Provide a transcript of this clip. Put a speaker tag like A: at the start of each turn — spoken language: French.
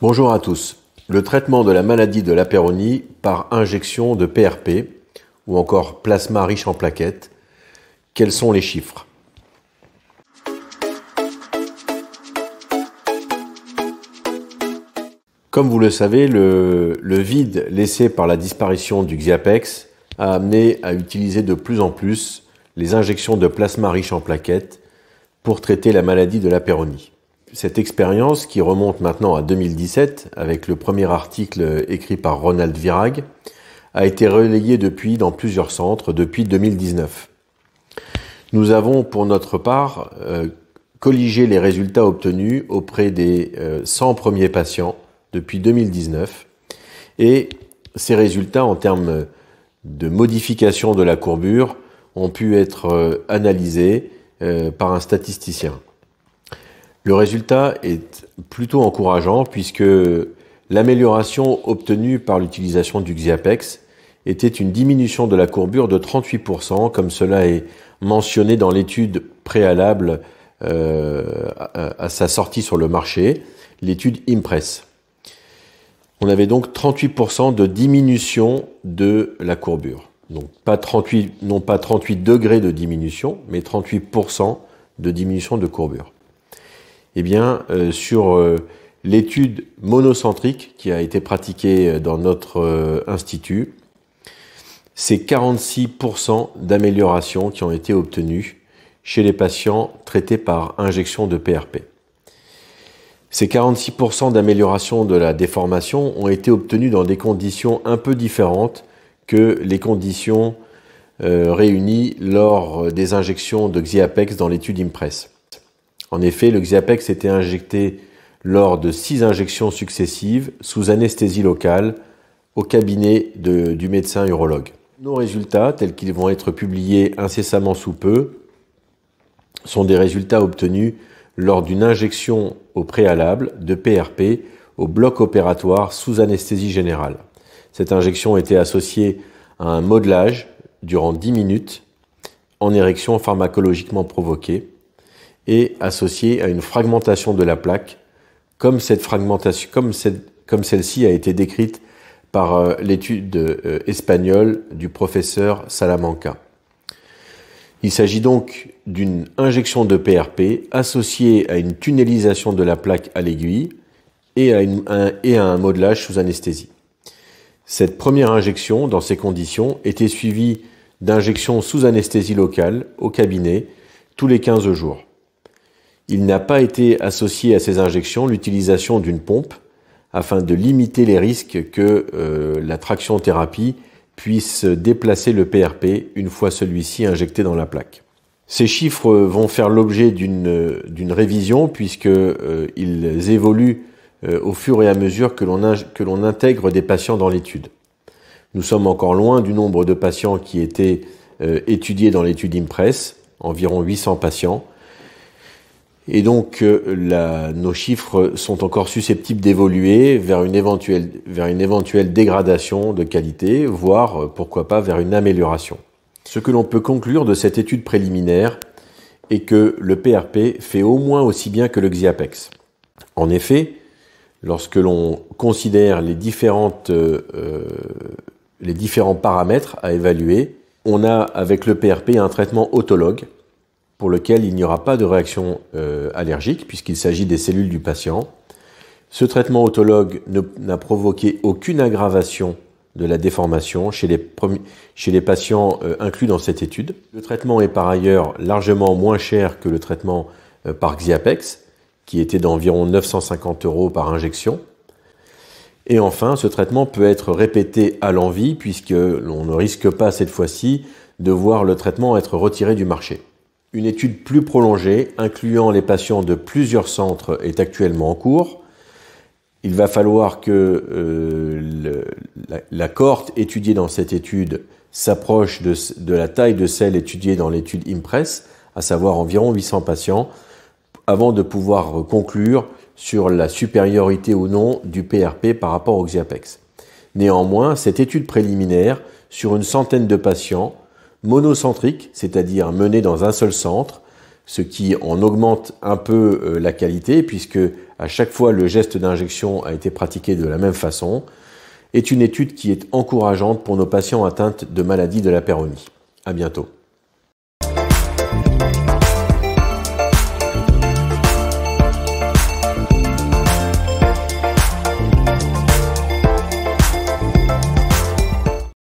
A: Bonjour à tous. Le traitement de la maladie de l'apéronie par injection de PRP ou encore plasma riche en plaquettes. Quels sont les chiffres Comme vous le savez, le, vide laissé par la disparition du Xiapex a amené à utiliser de plus en plus les injections de plasma riche en plaquettes pour traiter la maladie de l'apéronie cette expérience qui remonte maintenant à 2017 avec le premier article écrit par Ronald Virag a été relayée depuis dans plusieurs centres depuis 2019. Nous avons pour notre part euh, colligé les résultats obtenus auprès des 100 euh, premiers patients depuis 2019 et ces résultats en termes de modification de la courbure ont pu être euh, analysés par un statisticien. Le résultat est plutôt encourageant puisque l'amélioration obtenue par l'utilisation du Xiapex était une diminution de la courbure de 38%, comme cela est mentionné dans l'étude préalable euh, à, sa sortie sur le marché, l'étude Impress. On avait donc 38% de diminution de la courbure. Donc pas non pas 38 degrés de diminution, mais 38% de diminution de courbure eh bien, euh, sur euh, l'étude monocentrique qui a été pratiquée euh, dans notre institut, c'est 46% d'amélioration qui ont été obtenues chez les patients traités par injection de PRP. Ces 46% d'amélioration de la déformation ont été obtenues dans des conditions un peu différentes que les conditions réunies lors des injections de Xiapex dans l'étude IMPRESS. En effet, le Xiapex était injecté lors de six injections successives sous anesthésie locale au cabinet du médecin urologue. Nos résultats, tels qu'ils vont être publiés incessamment sous peu, sont des résultats obtenus lors d'une injection au préalable de PRP au bloc opératoire sous anesthésie générale. Cette injection était associée à un modelage durant 10 minutes en érection pharmacologiquement provoquée est associée à une fragmentation de la plaque, comme cette fragmentation, comme, celle-ci a été décrite par euh, l'étude euh, espagnole du professeur Salamanca. Il s'agit donc d'une injection de PRP associée à une tunnelisation de la plaque à l'aiguille et, et à un modelage sous anesthésie. Cette première injection, dans ces conditions, était suivie d'injections sous anesthésie locale au cabinet tous les 15 jours il n'a pas été associé à ces injections l'utilisation d'une pompe afin de limiter les risques que euh, la traction thérapie puisse déplacer le PRP une fois celui-ci injecté dans la plaque. Ces chiffres vont faire l'objet d'une révision puisqu'ils euh, évoluent euh, au fur et à mesure que l'on intègre des patients dans l'étude. Nous sommes encore loin du nombre de patients qui étaient étudiés dans l'étude IMPRESS, environ 800 patients, et donc, euh, nos chiffres sont encore susceptibles d'évoluer vers, une éventuelle, vers une éventuelle dégradation de qualité, voire, euh, pourquoi pas, vers une amélioration. Ce que l'on peut conclure de cette étude préliminaire est que le PRP fait au moins aussi bien que le Xiapex. En effet, lorsque l'on considère les, euh, les différents paramètres à évaluer, on a avec le PRP un traitement autologue pour lequel il n'y aura pas de réaction euh, allergique puisqu'il s'agit des cellules du patient. Ce traitement autologue n'a provoqué aucune aggravation de la déformation chez les, patients euh, inclus dans cette étude. Le traitement est par ailleurs largement moins cher que le traitement euh, par Xiapex, qui était d'environ 950 euros par injection. Et enfin, ce traitement peut être répété à l'envie, puisque l'on ne risque pas cette fois-ci de voir le traitement être retiré du marché. Une étude plus prolongée, incluant les patients de plusieurs centres, est actuellement en cours. Il va falloir que euh, la, cohorte étudiée dans cette étude s'approche de, de, la taille de celle étudiée dans l'étude IMPRESS, à savoir environ 800 patients, avant de pouvoir conclure sur la supériorité ou non du PRP par rapport au Xiapex. Néanmoins, cette étude préliminaire sur une centaine de patients monocentrique, c'est-à-dire menée dans un seul centre, ce qui en augmente un peu euh, la qualité puisque à chaque fois le geste d'injection a été pratiqué de la même façon, est une étude qui est encourageante pour nos patients atteints de maladies de la péronie. À bientôt.